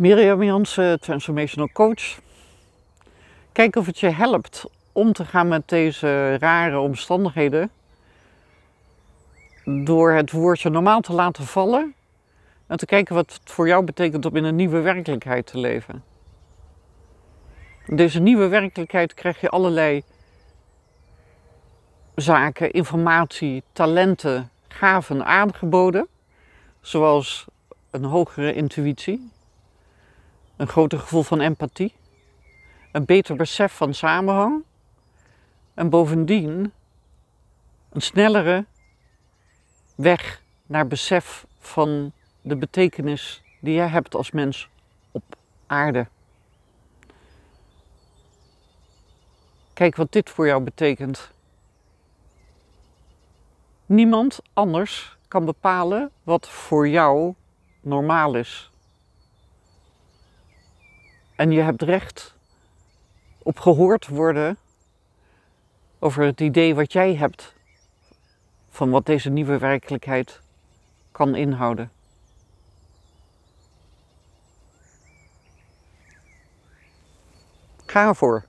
Mirjam Jansen, Transformational Coach. Kijk of het je helpt om te gaan met deze rare omstandigheden. Door het woordje normaal te laten vallen en te kijken wat het voor jou betekent om in een nieuwe werkelijkheid te leven. In deze nieuwe werkelijkheid krijg je allerlei zaken, informatie, talenten, gaven aangeboden. Zoals een hogere intuïtie, een groter gevoel van empathie, een beter besef van samenhang en bovendien een snellere weg naar besef van de betekenis die jij hebt als mens op aarde. Kijk wat dit voor jou betekent. Niemand anders kan bepalen wat voor jou normaal is. En je hebt recht op gehoord worden over het idee wat jij hebt van wat deze nieuwe werkelijkheid kan inhouden. Ga ervoor.